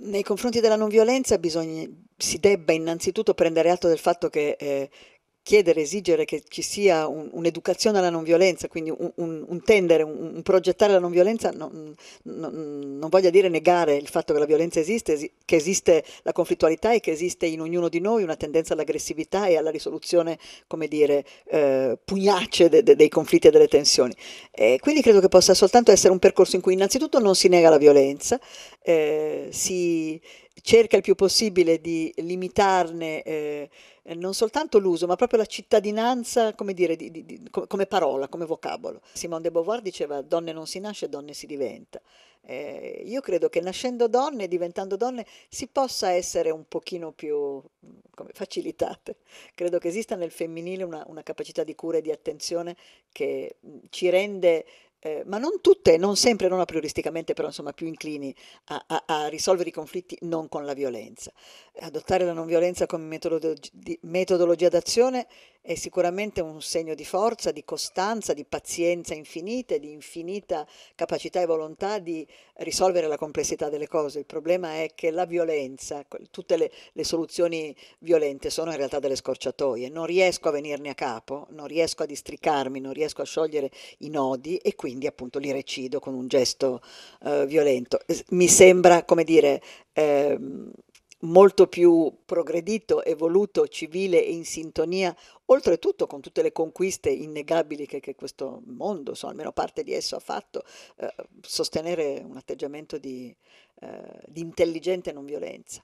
nei confronti della non violenza bisogna, si debba innanzitutto prendere atto del fatto che, eh, chiedere, esigere che ci sia un, un'educazione alla non violenza, quindi un, un, un tendere, un, progettare la non violenza, non, non, non, voglia dire negare il fatto che la violenza esiste, che esiste la conflittualità e che esiste in ognuno di noi una tendenza all'aggressività e alla risoluzione, come dire, eh, pugnace de, de, dei conflitti e delle tensioni. E quindi credo che possa soltanto essere un percorso in cui innanzitutto non si nega la violenza, eh, si cerca il più possibile di limitarne eh, non soltanto l'uso, ma proprio la cittadinanza, come dire, di, di, di, come parola, come vocabolo. Simone de Beauvoir diceva donne non si nasce, donne si diventa. Eh, io credo che nascendo donne, e diventando donne, si possa essere un pochino più come, facilitate. Credo che esista nel femminile una, una capacità di cura e di attenzione che mm, ci rende eh, ma non tutte, non sempre, non aprioristicamente, però insomma più inclini a, a, a, risolvere i conflitti non con la violenza. Adottare la non violenza come metodologia d'azione è sicuramente un segno di forza, di costanza, di pazienza infinita e di infinita capacità e volontà di risolvere la complessità delle cose. Il problema è che la violenza, tutte le, le soluzioni violente sono in realtà delle scorciatoie, non riesco a venirne a capo, non riesco a districarmi, non riesco a sciogliere i nodi e quindi appunto li recido con un gesto eh, violento. Mi sembra, come dire, eh, molto più progredito, evoluto, civile e in sintonia, oltretutto con tutte le conquiste innegabili che, che questo mondo, so, almeno parte di esso, ha fatto, eh, sostenere un atteggiamento di, eh, di intelligente non violenza.